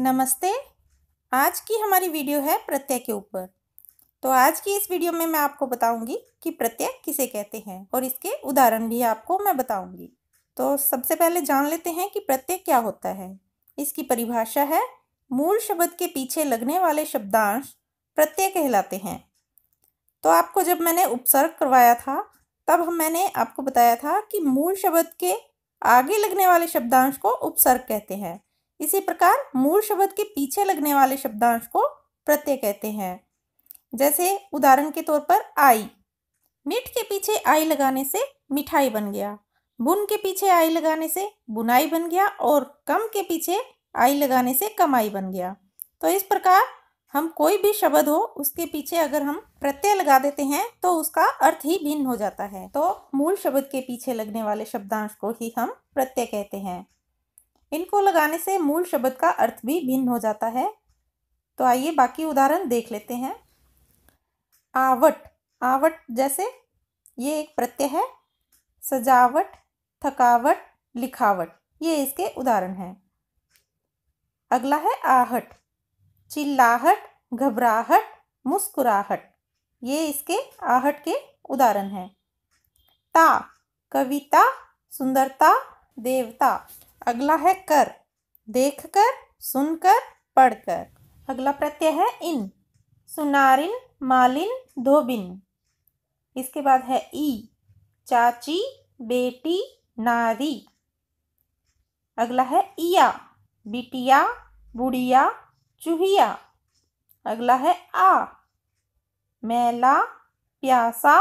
नमस्ते आज की हमारी वीडियो है प्रत्यय के ऊपर तो आज की इस वीडियो में मैं आपको बताऊंगी कि प्रत्यय किसे कहते हैं और इसके उदाहरण भी आपको मैं बताऊंगी तो सबसे पहले जान लेते हैं कि प्रत्यय क्या होता है इसकी परिभाषा है मूल शब्द के पीछे लगने वाले शब्दांश प्रत्यय कहलाते हैं तो आपको जब मैंने उपसर्ग करवाया था तब मैंने आपको बताया था कि मूल शब्द के आगे लगने वाले शब्दांश को उपसर्ग कहते हैं इसी प्रकार मूल शब्द के पीछे लगने वाले शब्दांश को प्रत्यय कहते हैं जैसे उदाहरण के तौर पर आई मिठ के पीछे आई लगाने से मिठाई बन गया बुन के पीछे आई लगाने से बुनाई बन गया और कम के पीछे आई लगाने से कमाई बन गया तो इस प्रकार हम कोई भी शब्द हो उसके पीछे अगर हम प्रत्यय लगा देते हैं तो उसका अर्थ ही भिन्न हो जाता है तो मूल शब्द के पीछे लगने वाले शब्दांश को ही हम प्रत्यय कहते हैं इनको लगाने से मूल शब्द का अर्थ भी भिन्न हो जाता है तो आइए बाकी उदाहरण देख लेते हैं आवट आवट जैसे ये एक प्रत्यय है सजावट थकावट लिखावट ये इसके उदाहरण हैं अगला है आहट चिल्लाहट घबराहट मुस्कुराहट ये इसके आहट के उदाहरण हैं ता कविता सुंदरता देवता अगला है कर देखकर सुनकर पढ़कर अगला प्रत्यय है इन सुनारिन मालिन धोबिन इसके बाद है ई चाची बेटी नारी अगला है इया बिटिया बुढ़िया चूहिया अगला है आ मैला प्यासा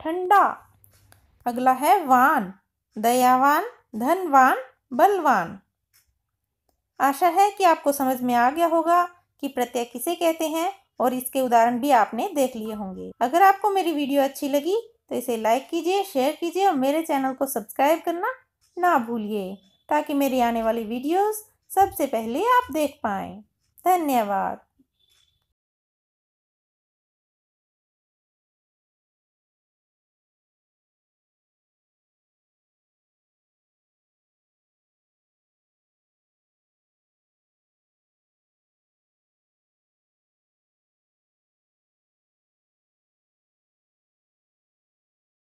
ठंडा अगला है वान दयावान धनवान बलवान आशा है कि आपको समझ में आ गया होगा कि प्रत्यय किसे कहते हैं और इसके उदाहरण भी आपने देख लिए होंगे अगर आपको मेरी वीडियो अच्छी लगी तो इसे लाइक कीजिए शेयर कीजिए और मेरे चैनल को सब्सक्राइब करना ना भूलिए ताकि मेरी आने वाली वीडियोस सबसे पहले आप देख पाएँ धन्यवाद